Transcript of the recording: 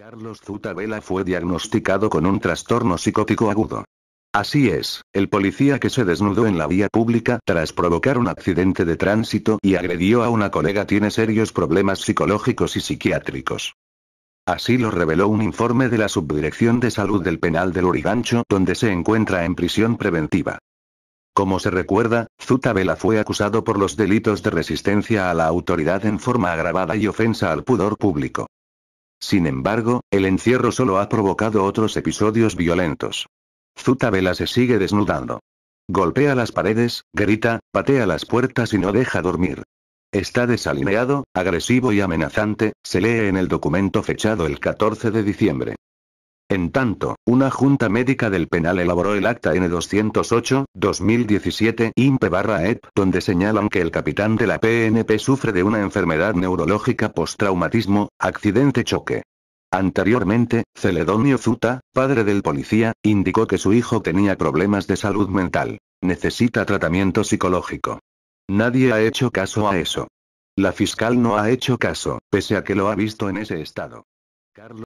Carlos Zutabela fue diagnosticado con un trastorno psicótico agudo. Así es, el policía que se desnudó en la vía pública tras provocar un accidente de tránsito y agredió a una colega tiene serios problemas psicológicos y psiquiátricos. Así lo reveló un informe de la Subdirección de Salud del Penal del Urigancho, donde se encuentra en prisión preventiva. Como se recuerda, Zutabela fue acusado por los delitos de resistencia a la autoridad en forma agravada y ofensa al pudor público. Sin embargo, el encierro solo ha provocado otros episodios violentos. Zutabela se sigue desnudando. Golpea las paredes, grita, patea las puertas y no deja dormir. Está desalineado, agresivo y amenazante, se lee en el documento fechado el 14 de diciembre. En tanto, una junta médica del penal elaboró el acta N208-2017 IMPE-EP, e donde señalan que el capitán de la PNP sufre de una enfermedad neurológica post-traumatismo, accidente choque. Anteriormente, Celedonio Zuta, padre del policía, indicó que su hijo tenía problemas de salud mental. Necesita tratamiento psicológico. Nadie ha hecho caso a eso. La fiscal no ha hecho caso, pese a que lo ha visto en ese estado. Carlos